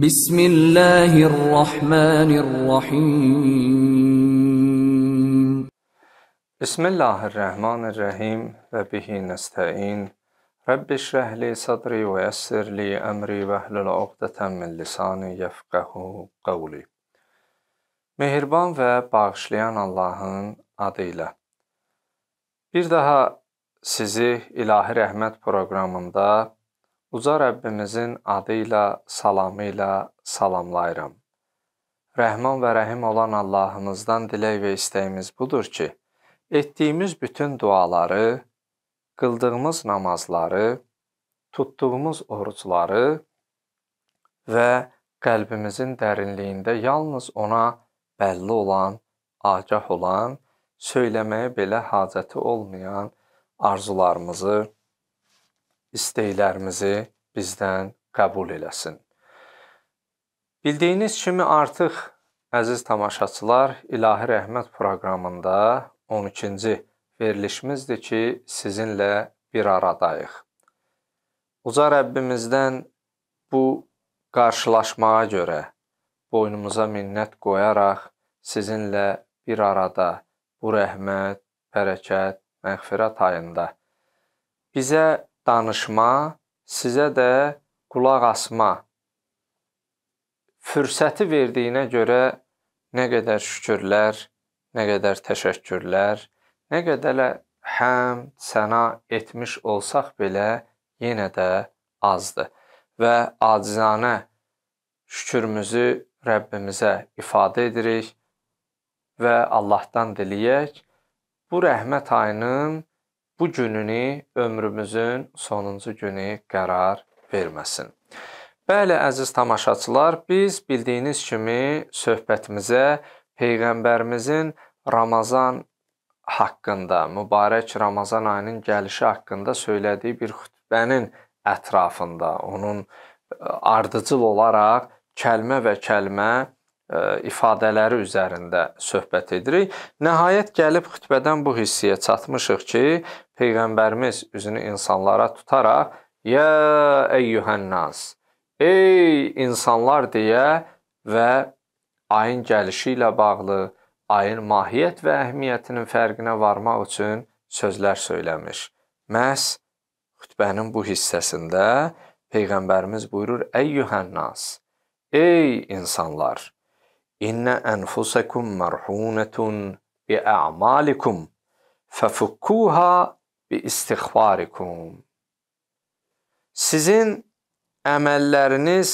بسم الله الرحمن الرحيم بسم الله الرحمن الرحيم وبه نستعين رب اشرح لي صدري ويسر لي أمري واحلل عقدة من لساني يفقه قولي Mehriban və bağışlayan Allahın adı ilə Bir daha sizi İlahi Rəhmət proqramında Uca Rəbbimizin adı ilə, salamı ilə salamlayıram. Rəhman və rəhim olan Allahımızdan dilək və istəyimiz budur ki, etdiyimiz bütün duaları, qıldığımız namazları, tutduğumuz orucları və qəlbimizin dərinliyində yalnız ona bəlli olan, agah olan, söyləməyə belə hacəti olmayan arzularımızı istəklərimizi bizdən qəbul eləsin. Bildiyiniz kimi artıq əziz tamaşaçılar, İlahi Rəhmət proqramında 12-ci verilişimizdir ki, sizinlə bir aradayıq. Uca Rəbbimizdən bu qarşılaşmaya görə boynumuza minnət qoyaraq sizinlə bir arada bu rəhmət, bərəkət, məğfirət ayında bizə danışma, sizə də qulaq asma fürsəti verdiyinə görə nə qədər şükürlər, nə qədər təşəkkürlər, nə qədər həm səna etmiş olsaq belə yenə də azdır və acizanə şükrümüzü Rəbbimizə ifadə edirik və Allahdan diləyək bu rəhmət ayının bu gününü, ömrümüzün sonuncu günü qərar verməsin. Bəli, əziz tamaşaçılar, biz bildiyiniz kimi söhbətimizə Peyğəmbərimizin Ramazan haqqında, mübarək Ramazan ayının gəlişi haqqında söylədiyi bir xütbənin ətrafında, onun e, ardıcıl olaraq kəlmə və kəlmə E, ifadələri üzərində söhbət edirik. Nəhayət gəlib xutbədən bu hissəyə çatmışıq ki, peyğəmbərimiz üzünü insanlara tutaraq "Ya eyyuhannas" "Ey insanlar" deyə və ayın gəlişi ilə bağlı, ayın mahiyyət və əhəmiyyətinin fərqinə varmaq üçün sözlər söyləmiş. Məs xutbənin bu hissəsində peyğəmbərimiz buyurur: "Eyyuhannas" "Ey insanlar" inne enfusekum merhunetun bi a'malikum fefukkuha bi istihbarikum. Sizin emelleriniz,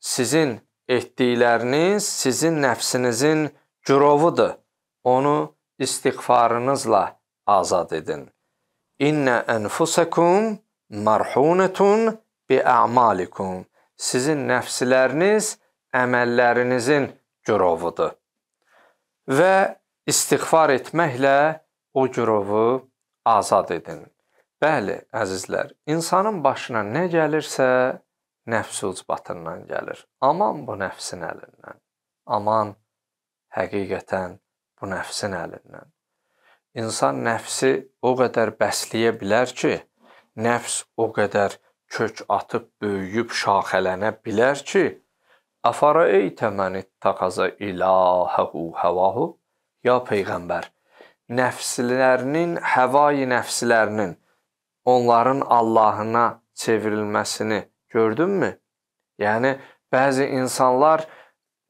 sizin etdikləriniz sizin nəfsinizin cürovudur. Onu istighfarınızla azad edin. İnne enfusakum marhunetun bi a'malikum. Sizin nəfsləriniz əməllərinizin gürovudur. Və istighfar etməklə o gürovu azad edin. Bəli, əzizlər, insanın başına nə gəlirsə, nəfs ucbatından gəlir. Aman bu nəfsin əlindən. Aman həqiqətən bu nəfsin əlindən. İnsan nəfsi o qədər bəsləyə bilər ki, nəfs o qədər kök atıb böyüyüb şaxələnə bilər ki, Əfərəeytə məni ittəxəzə iləhəhu həvahu Ya Peyğəmbər, nəfslərinin, həvayi nəfslərinin onların Allahına çevrilməsini gördünmü? Yəni, bəzi insanlar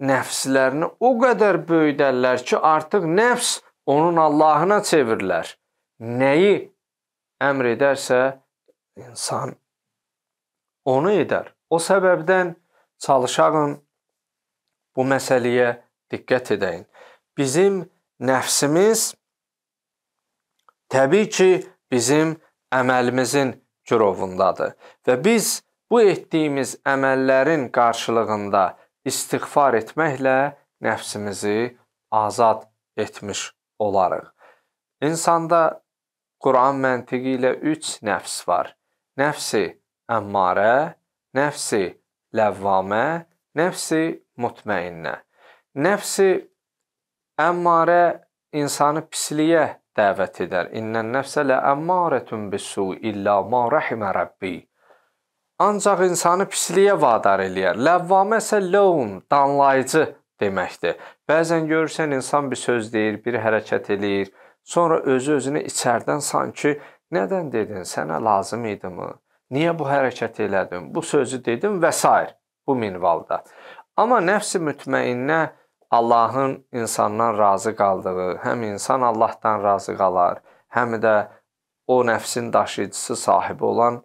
nəfslərini o qədər böyüdərlər ki, artıq nəfs onun Allahına çevirlər. Nəyi əmr edərsə, insan onu edər. O səbəbdən, çalışarın bu məsələyə diqqət edəyin. Bizim nəfsimiz təbii ki, bizim əməlimizin gürovundadır və biz bu etdiyimiz əməllərin qarşılığında istighfar etməklə nəfsimizi azad etmiş olarıq. İnsanda Quran məntiqi ilə 3 nəfs var. Nəfsi əmmarə, nəfsi ləvvamə, nəfsi mutmainnə. Nəfsi əmmarə insanı pisliyə dəvət edər. İnnən nəfsə lə əmmarətun bisu illə ma rəhimə Rəbbi. Ancaq insanı pisliyə vadar eləyər. Ləvvamə isə lovun, danlayıcı deməkdir. Bəzən görürsən insan bir söz deyir, bir hərəkət eləyir, sonra özü özünü içərdən sanki nədən dedin, sənə lazım idimi? Niyə bu hərəkəti elədim? Bu sözü dedim və s. bu minvalda. Amma nəfsi mütməyinə Allahın insandan razı qaldığı, həm insan Allahdan razı qalar, həm də o nəfsin daşıyıcısı sahibi olan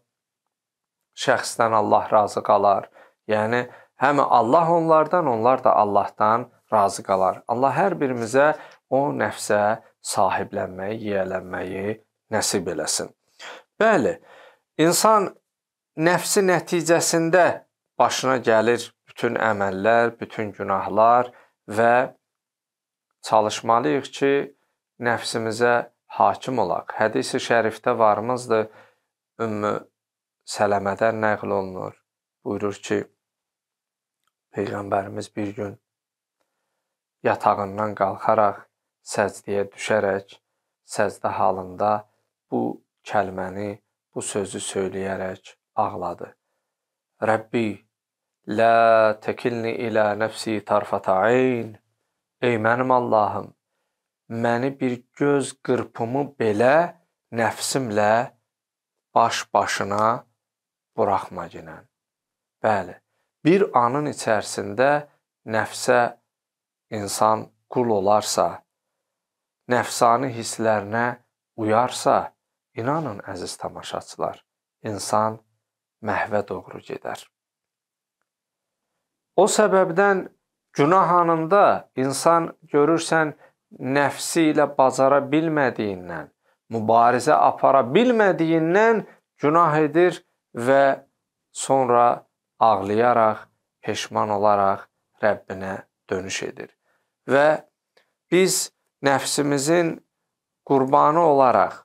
şəxsdən Allah razı qalar. Yəni həm Allah onlardan, onlar da Allahdan razı qalar. Allah hər birimizə o nəfsə sahiblənməyi, yiyələnməyi nəsib eləsin. Bəli, İnsan nəfsi nəticəsində başına gəlir bütün əməllər, bütün günahlar və çalışmalıyıq ki, nəfsimizə hakim olaq. Hədis-i şərifdə varımızdır, Ümmü Sələmədən nəql olunur. Buyurur ki, Peyğəmbərimiz bir gün yatağından qalxaraq, səcdəyə düşərək, səcdə halında bu kəlməni bu sözü söyləyərək ağladı. Rəbbi, lə təkilni ilə nəfsi tarfata ayn. Ey mənim Allahım, məni bir göz qırpımı belə nəfsimlə baş başına buraxma ginən. Bəli, bir anın içərisində nəfsə insan qul olarsa, nəfsani hisslərinə uyarsa, İnanın əziz tamaşaçılar, insan məhvə doğru gedər. O səbəbdən günah anında insan görürsən nəfsi ilə bacara bilmədiyindən, mübarizə apara bilmədiyindən günah edir və sonra ağlayaraq, peşman olaraq Rəbbinə dönüş edir. Və biz nəfsimizin qurbanı olaraq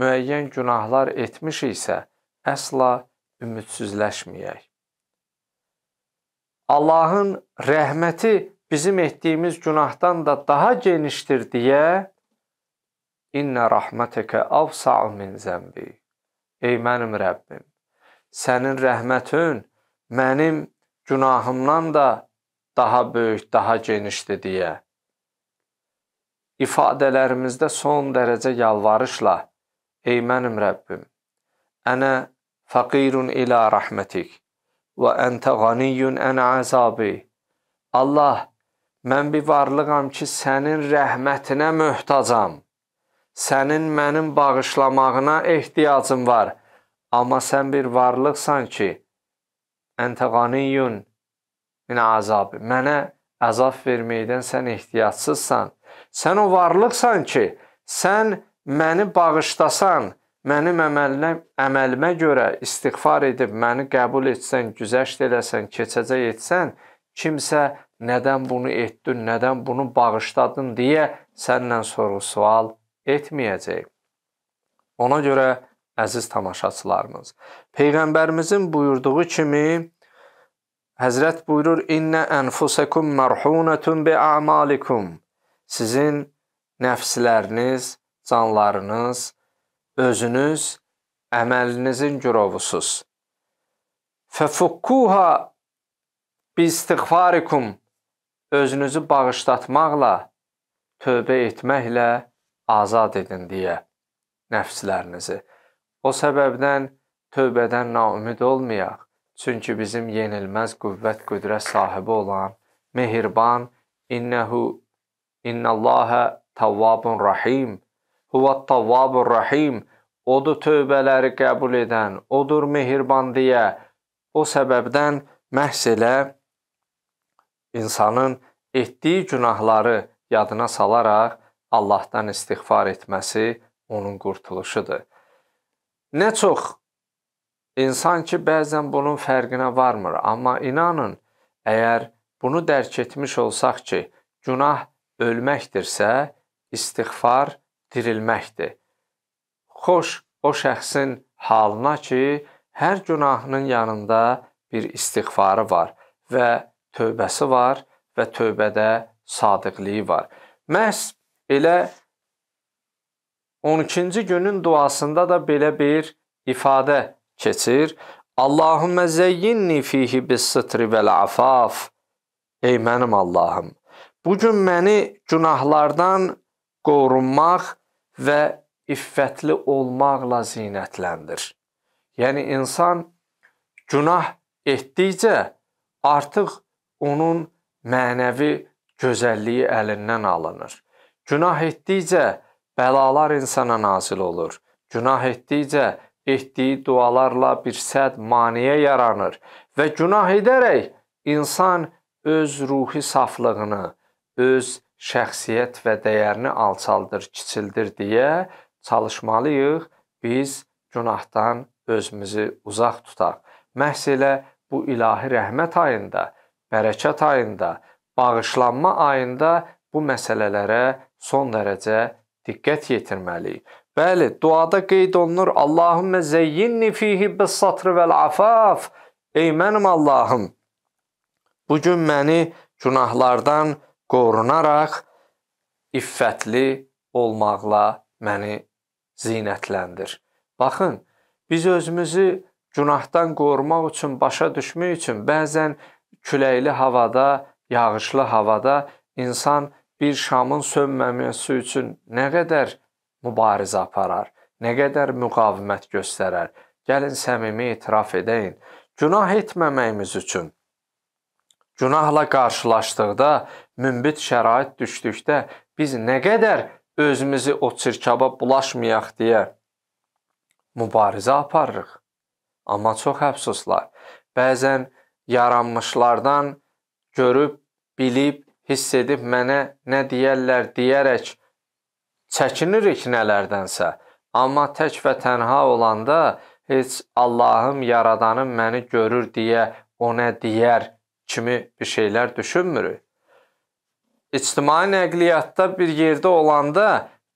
müəyyən günahlar etmişiksə, əsla ümidsizləşməyək. Allahın rəhməti bizim etdiyimiz günahdan da daha genişdir deyə İnnə rəhmətəkə avsa'u min zəmbi. Ey mənim Rəbbim, sənin rəhmətin mənim günahımdan da daha böyük, daha genişdir deyə ifadələrimizdə son dərəcə yalvarışla Ey mənim Rəbbim, ənə fəqirun ilə rəhmətik və əntə qaniyyun ənə əzabi. Allah, mən bir varlığam ki, sənin rəhmətinə möhtacam. Sənin mənim bağışlamağına ehtiyacım var. Amma sən bir varlıqsan ki, əntə qaniyyun minə əzabi. Mənə əzab verməkdən sən ehtiyacsızsan. Sən o varlıqsan ki, sən məni bağışlasan, mənim əməlinə, əməlimə görə istighfar edib məni qəbul etsən, güzəşt eləsən, keçəcək etsən, kimsə nədən bunu etdin, nədən bunu bağışladın deyə səndən sorğu-sual etməyəcək. Ona görə əziz tamaşaçılarımız, peyğəmbərimizin buyurduğu kimi Həzrət buyurur: "İnnə enfusakum marhunatun bi a'malikum." Sizin nəfsləriniz canlarınız, özünüz, əməlinizin gürovusuz. Fəfukkuha bi istighfarikum özünüzü bağışlatmaqla, tövbə etməklə azad edin deyə nəfslərinizi. O səbəbdən tövbədən naümid olmayaq. Çünki bizim yenilməz qüvvət qüdrət sahibi olan mehriban innehu innallaha tawwabun rahim Huvəttavvabur rahim. Odur tövbələri qəbul edən, odur mehriban deyə. O səbəbdən məhz elə insanın etdiyi günahları yadına salaraq Allahdan istighfar etməsi onun qurtuluşudur. Nə çox insan ki, bəzən bunun fərqinə varmır, amma inanın, əgər bunu dərk etmiş olsaq ki, günah ölməkdirsə, istighfar dirilməkdir. Xoş o şəxsin halına ki, hər günahının yanında bir istighfarı var və tövbəsi var və tövbədə sadiqliyi var. Məhz elə 12-ci günün duasında da belə bir ifadə keçir. Allahümmə zeyyinni fihi bis-sitri vel-afaf. Ey mənim Allahım, bu gün məni günahlardan qorunmaq və iffətli olmaqla zinətləndir. Yəni insan günah etdikcə artıq onun mənəvi gözəlliyi əlindən alınır. Günah etdikcə bəlalar insana nazil olur. Günah etdikcə etdiyi dualarla bir sədd maniyə yaranır və günah edərək insan öz ruhi saflığını, öz şəxsiyyət və dəyərini alçaldır, kiçildir deyə çalışmalıyıq biz günahdan özümüzü uzaq tutaq. Məhz elə bu ilahi rəhmət ayında, bərəkət ayında, bağışlanma ayında bu məsələlərə son dərəcə diqqət yetirməliyik. Bəli, duada qeyd olunur: "Allahumme zeyyinni fihi bis-satr vel-afaf." Ey mənim Allahım, bu gün məni günahlardan qorunaraq iffətli olmaqla məni zinətləndir. Baxın, biz özümüzü günahdan qorumaq üçün, başa düşmək üçün bəzən küləkli havada, yağışlı havada insan bir şamın sönməməsi üçün nə qədər mübarizə aparar, nə qədər müqavimət göstərər. Gəlin səmimi etiraf edəyin. Günah etməməyimiz üçün günahla qarşılaşdıqda mümbit şərait düşdükdə biz nə qədər özümüzü o çirkaba bulaşmayaq deyə mübarizə aparırıq. Amma çox əfsuslar, bəzən yaranmışlardan görüb, bilib, hiss edib mənə nə deyərlər deyərək çəkinirik nələrdənsə. Amma tək və tənha olanda heç Allahım yaradanım məni görür deyə o nə deyər kimi bir şeylər düşünmürük. İctimai nəqliyyatda bir yerdə olanda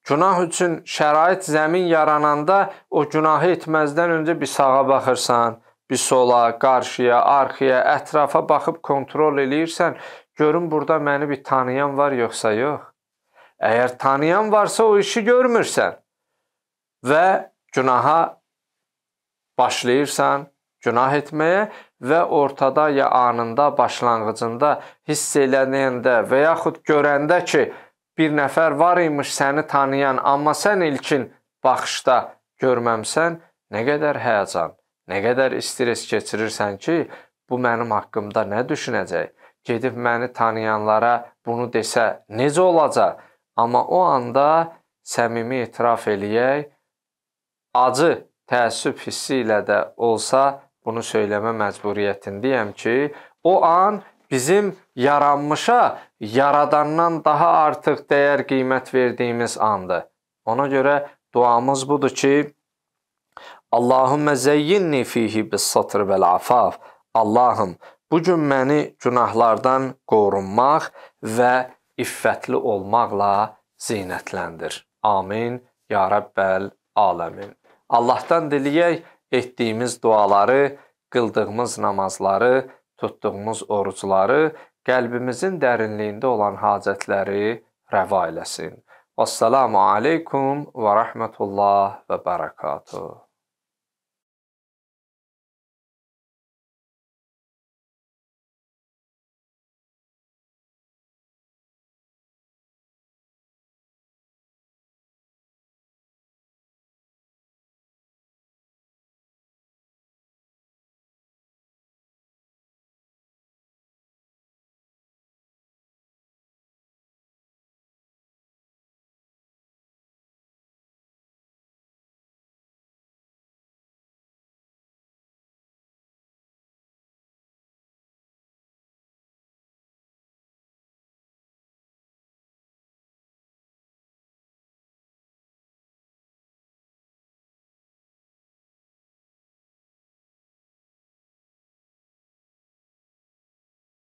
günah üçün şərait zəmin yarananda o günahı etməzdən öncə bir sağa baxırsan, bir sola, qarşıya, arxaya, ətrafa baxıb kontrol eləyirsən, görüm burada məni bir tanıyan var yoxsa yox. Əgər tanıyan varsa o işi görmürsən və günaha başlayırsan, günah etməyə və ortada ya anında, başlanğıcında hiss elənəndə və yaxud görəndə ki, bir nəfər var imiş səni tanıyan, amma sən ilkin baxışda görməmsən, nə qədər həyəcan, nə qədər istres keçirirsən ki, bu mənim haqqımda nə düşünəcək? Gedib məni tanıyanlara bunu desə necə olacaq? Amma o anda səmimi etiraf eləyək, acı təəssüf hissi ilə də olsa, bunu söyləmə məcburiyyətindəyəm ki, o an bizim yaranmışa yaradandan daha artıq dəyər qiymət verdiyimiz andır. Ona görə duamız budur ki, Allahümme zeyyinni fihi bis-satr vel-afaf. Allahım, bu gün məni günahlardan qorunmaq və iffətli olmaqla zinətləndir. Amin. Ya Rəbbəl aləmin. Allahdan diləyək etdiyimiz duaları, qıldığımız namazları, tutduğumuz orucları, qəlbimizin dərinliyində olan hacətləri rəva eləsin. Vəssalamu aleykum və rəhmətullah və bərəkatuh.